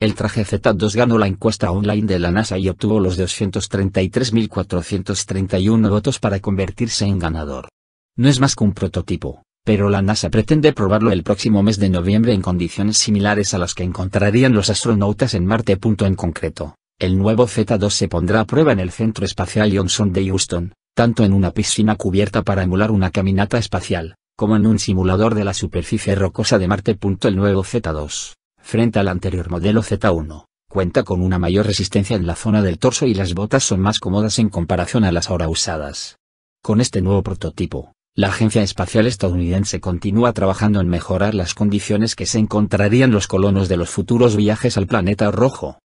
El traje Z2 ganó la encuesta online de la NASA y obtuvo los 233.431 votos para convertirse en ganador. No es más que un prototipo, pero la NASA pretende probarlo el próximo mes de noviembre en condiciones similares a las que encontrarían los astronautas en Marte. En concreto, el nuevo Z2 se pondrá a prueba en el Centro Espacial Johnson de Houston, tanto en una piscina cubierta para emular una caminata espacial, como en un simulador de la superficie rocosa de Marte. El nuevo Z2 Frente al anterior modelo Z1, cuenta con una mayor resistencia en la zona del torso y las botas son más cómodas en comparación a las ahora usadas. Con este nuevo prototipo, la Agencia Espacial Estadounidense continúa trabajando en mejorar las condiciones que se encontrarían los colonos de los futuros viajes al planeta rojo.